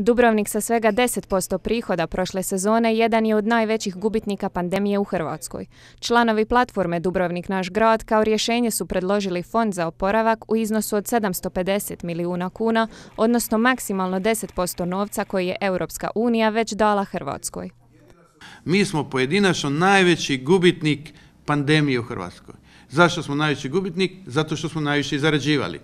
Dubrovnik sa svega 10% prihoda prošle sezone jedan je od najvećih gubitnika pandemije u Hrvatskoj. Članovi platforme Dubrovnik naš grad kao rješenje su predložili fond za oporavak u iznosu od 750 milijuna kuna, odnosno maksimalno 10% novca koji je Europska unija već dala Hrvatskoj. Mi smo pojedinačno najveći gubitnik pandemije u Hrvatskoj. Zašto smo najveći gubitnik? Zato što smo najviše zarađivali.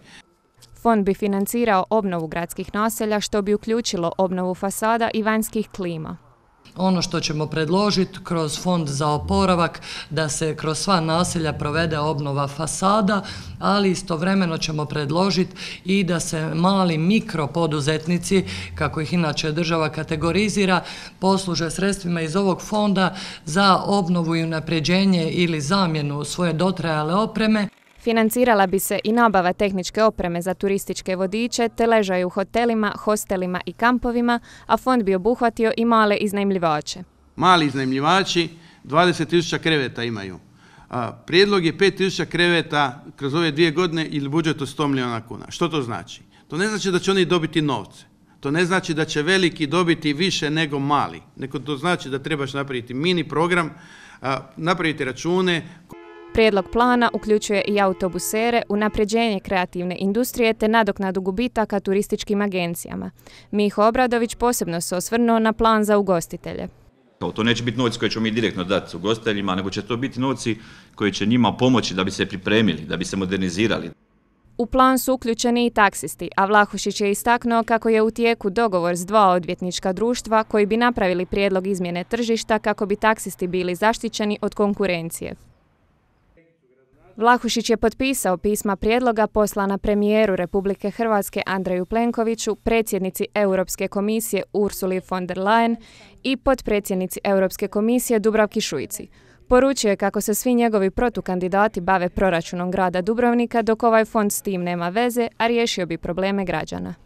Fond bi financirao obnovu gradskih naselja što bi uključilo obnovu fasada i vanjskih klima. Ono što ćemo predložiti kroz fond za oporavak da se kroz sva naselja provede obnova fasada, ali istovremeno ćemo predložiti i da se mali mikropoduzetnici, kako ih inače država kategorizira, posluže sredstvima iz ovog fonda za obnovu i unapređenje ili zamjenu svoje dotrajale opreme. Financirala bi se i nabava tehničke opreme za turističke vodiče te u hotelima, hostelima i kampovima, a fond bi obuhvatio i male iznajmljivače. Mali iznajmljivači 20.000 kreveta imaju. Prijedlog je 5.000 kreveta kroz ove dvije godine ili budžet od 100 milijuna kuna. Što to znači? To ne znači da će oni dobiti novce. To ne znači da će veliki dobiti više nego mali. Neko to znači da trebaš napraviti mini program, napraviti račune, Prijedlog plana uključuje i autobusere, unapređenje kreativne industrije te nadoknadu gubitaka turističkim agencijama. Miho Obradović posebno se osvrnuo na plan za ugostitelje. To neće biti novci koje ćemo mi direktno dati ugostiteljima, nego će to biti novci koji će njima pomoći da bi se pripremili, da bi se modernizirali. U plan su uključeni i taksisti, a Vlahušić je istaknuo kako je u tijeku dogovor s dva odvjetnička društva koji bi napravili prijedlog izmjene tržišta kako bi taksisti bili zaštićeni od konkurencije. Vlahušić je potpisao pisma prijedloga poslana premijeru Republike Hrvatske Andreju Plenkoviću, predsjednici Europske komisije Ursuli von der Leyen i potpredsjednici Europske komisije Dubravki Šuici. Poručio je kako se svi njegovi protukandidati bave proračunom grada Dubrovnika dok ovaj fond s tim nema veze, a riješio bi probleme građana.